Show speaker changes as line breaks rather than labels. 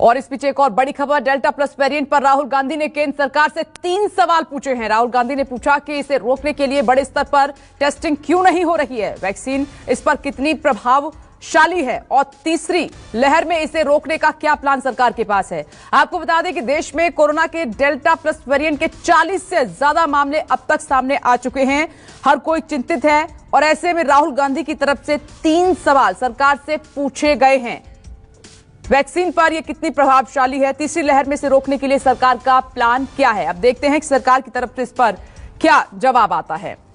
और इस बीच एक और बड़ी खबर डेल्टा प्लस वेरिएंट पर राहुल गांधी ने केंद्र सरकार से तीन सवाल पूछे हैं राहुल गांधी ने पूछा कि इसे रोकने के लिए बड़े स्तर पर टेस्टिंग क्यों नहीं हो रही है वैक्सीन इस पर कितनी प्रभावशाली है और तीसरी लहर में इसे रोकने का क्या प्लान सरकार के पास है आपको बता दें कि देश में कोरोना के डेल्टा प्लस वेरियंट के चालीस से ज्यादा मामले अब तक सामने आ चुके हैं हर कोई चिंतित है और ऐसे में राहुल गांधी की तरफ से तीन सवाल सरकार से पूछे गए हैं वैक्सीन पर यह कितनी प्रभावशाली है तीसरी लहर में इसे रोकने के लिए सरकार का प्लान क्या है अब देखते हैं कि सरकार की तरफ से इस पर क्या जवाब आता है